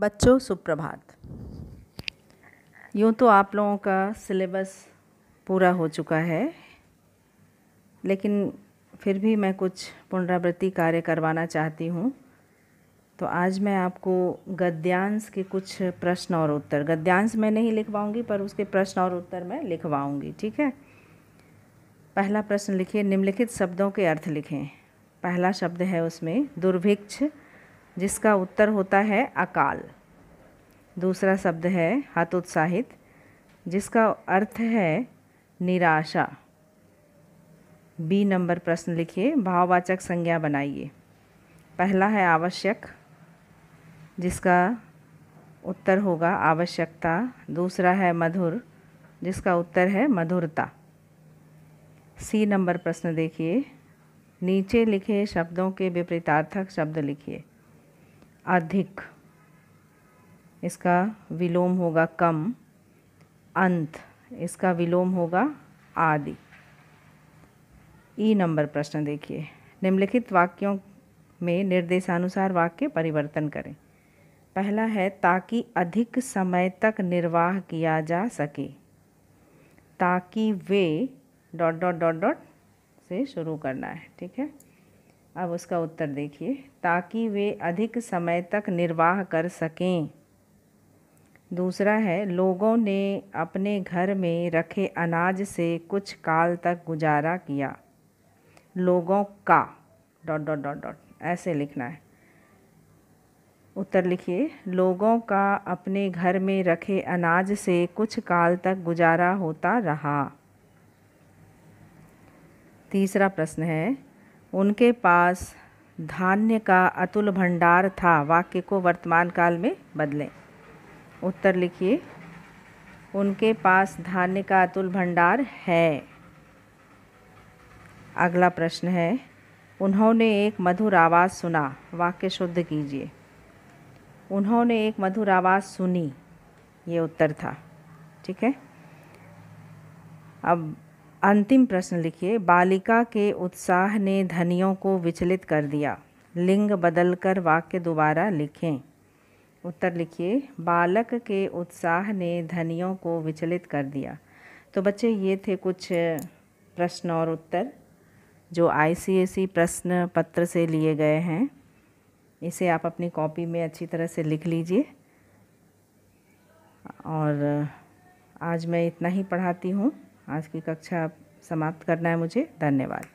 बच्चों सुप्रभात यूँ तो आप लोगों का सिलेबस पूरा हो चुका है लेकिन फिर भी मैं कुछ पुनरावृत्ति कार्य करवाना चाहती हूँ तो आज मैं आपको गद्यांश के कुछ प्रश्न और उत्तर गद्यांश मैं नहीं लिखवाऊंगी पर उसके प्रश्न और उत्तर मैं लिखवाऊंगी ठीक है पहला प्रश्न लिखिए निम्नलिखित शब्दों के अर्थ लिखें पहला शब्द है उसमें दुर्भिक्ष जिसका उत्तर होता है अकाल दूसरा शब्द है हतोत्साहित जिसका अर्थ है निराशा बी नंबर प्रश्न लिखिए भाववाचक संज्ञा बनाइए पहला है आवश्यक जिसका उत्तर होगा आवश्यकता दूसरा है मधुर जिसका उत्तर है मधुरता सी नंबर प्रश्न देखिए नीचे लिखे शब्दों के विपरीतार्थक शब्द लिखिए अधिक इसका विलोम होगा कम अंत इसका विलोम होगा आदि ई नंबर प्रश्न देखिए निम्नलिखित वाक्यों में निर्देशानुसार वाक्य परिवर्तन करें पहला है ताकि अधिक समय तक निर्वाह किया जा सके ताकि वे डॉट डॉट डॉट डॉट से शुरू करना है ठीक है अब उसका उत्तर देखिए ताकि वे अधिक समय तक निर्वाह कर सकें दूसरा है लोगों ने अपने घर में रखे अनाज से कुछ काल तक गुजारा किया लोगों का डॉट डॉट डॉट डॉट ऐसे लिखना है उत्तर लिखिए लोगों का अपने घर में रखे अनाज से कुछ काल तक गुजारा होता रहा तीसरा प्रश्न है उनके पास धान्य का अतुल भंडार था वाक्य को वर्तमान काल में बदलें उत्तर लिखिए उनके पास धान्य का अतुल भंडार है अगला प्रश्न है उन्होंने एक मधुर आवाज़ सुना वाक्य शुद्ध कीजिए उन्होंने एक मधुर आवाज़ सुनी ये उत्तर था ठीक है अब अंतिम प्रश्न लिखिए बालिका के उत्साह ने धनियों को विचलित कर दिया लिंग बदलकर वाक्य दोबारा लिखें उत्तर लिखिए बालक के उत्साह ने धनियों को विचलित कर दिया तो बच्चे ये थे कुछ प्रश्न और उत्तर जो आईसीएसई e प्रश्न पत्र से लिए गए हैं इसे आप अपनी कॉपी में अच्छी तरह से लिख लीजिए और आज मैं इतना ही पढ़ाती हूँ आज की कक्षा समाप्त करना है मुझे धन्यवाद